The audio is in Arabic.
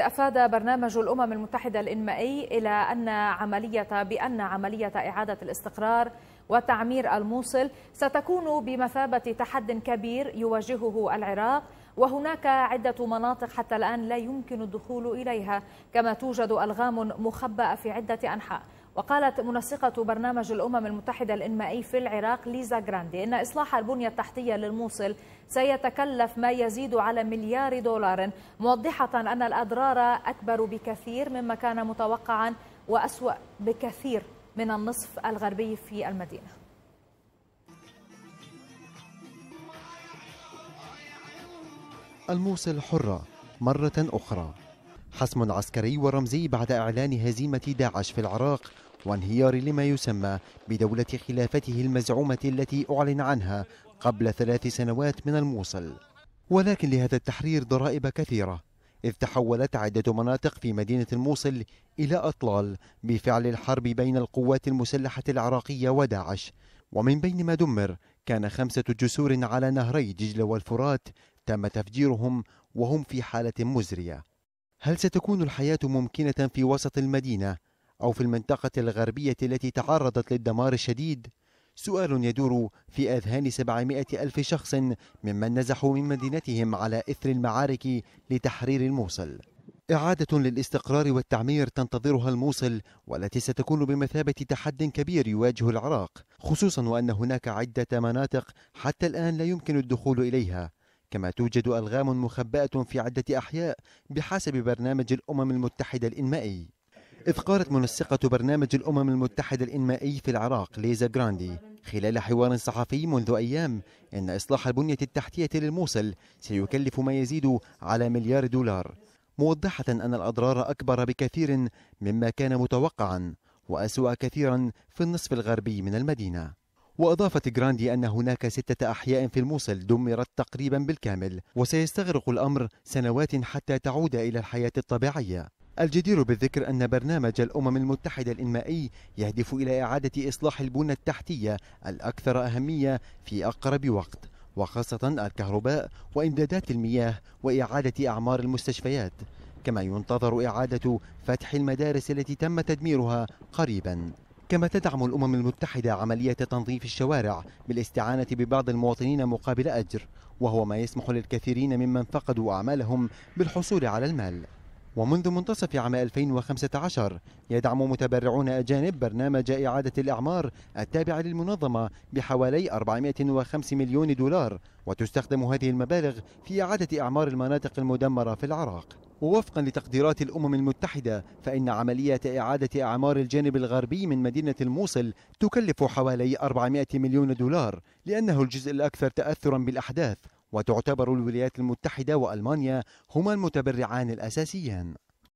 أفاد برنامج الأمم المتحدة الإنمائي إلى أن عملية بأن عملية إعادة الاستقرار وتعمير الموصل ستكون بمثابة تحد كبير يواجهه العراق وهناك عدة مناطق حتى الآن لا يمكن الدخول إليها كما توجد ألغام مخبأة في عدة أنحاء وقالت منسقة برنامج الأمم المتحدة الإنمائي في العراق ليزا جراندي إن إصلاح البنية التحتية للموصل سيتكلف ما يزيد على مليار دولار موضحة أن الأضرار أكبر بكثير مما كان متوقعا وأسوأ بكثير من النصف الغربي في المدينة الموصل حرة مرة أخرى حسم عسكري ورمزي بعد إعلان هزيمة داعش في العراق وانهيار لما يسمى بدولة خلافته المزعومة التي أعلن عنها قبل ثلاث سنوات من الموصل ولكن لهذا التحرير ضرائب كثيرة إذ تحولت عدة مناطق في مدينة الموصل إلى أطلال بفعل الحرب بين القوات المسلحة العراقية وداعش ومن بين ما دمر كان خمسة جسور على نهري دجلة والفرات تم تفجيرهم وهم في حالة مزرية هل ستكون الحياة ممكنة في وسط المدينة أو في المنطقة الغربية التي تعرضت للدمار الشديد؟ سؤال يدور في أذهان 700 ألف شخص ممن نزحوا من مدينتهم على إثر المعارك لتحرير الموصل إعادة للاستقرار والتعمير تنتظرها الموصل والتي ستكون بمثابة تحد كبير يواجه العراق خصوصا وأن هناك عدة مناطق حتى الآن لا يمكن الدخول إليها كما توجد ألغام مخبأة في عدة أحياء بحسب برنامج الأمم المتحدة الإنمائي إذ قالت منسقة برنامج الأمم المتحدة الإنمائي في العراق ليزا جراندي خلال حوار صحفي منذ أيام إن إصلاح البنية التحتية للموصل سيكلف ما يزيد على مليار دولار موضحة أن الأضرار أكبر بكثير مما كان متوقعا وأسوأ كثيرا في النصف الغربي من المدينة وأضافت جراندي أن هناك ستة أحياء في الموصل دمرت تقريبا بالكامل وسيستغرق الأمر سنوات حتى تعود إلى الحياة الطبيعية الجدير بالذكر أن برنامج الأمم المتحدة الإنمائي يهدف إلى إعادة إصلاح البنى التحتية الأكثر أهمية في أقرب وقت وخاصة الكهرباء وإمدادات المياه وإعادة أعمار المستشفيات كما ينتظر إعادة فتح المدارس التي تم تدميرها قريباً كما تدعم الأمم المتحدة عملية تنظيف الشوارع بالاستعانة ببعض المواطنين مقابل أجر وهو ما يسمح للكثيرين ممن فقدوا أعمالهم بالحصول على المال ومنذ منتصف عام 2015 يدعم متبرعون أجانب برنامج إعادة الإعمار التابع للمنظمة بحوالي 405 مليون دولار وتستخدم هذه المبالغ في إعادة إعمار المناطق المدمرة في العراق ووفقا لتقديرات الأمم المتحدة فإن عملية إعادة أعمار الجانب الغربي من مدينة الموصل تكلف حوالي 400 مليون دولار لأنه الجزء الأكثر تأثرا بالأحداث وتعتبر الولايات المتحدة وألمانيا هما المتبرعان الأساسيان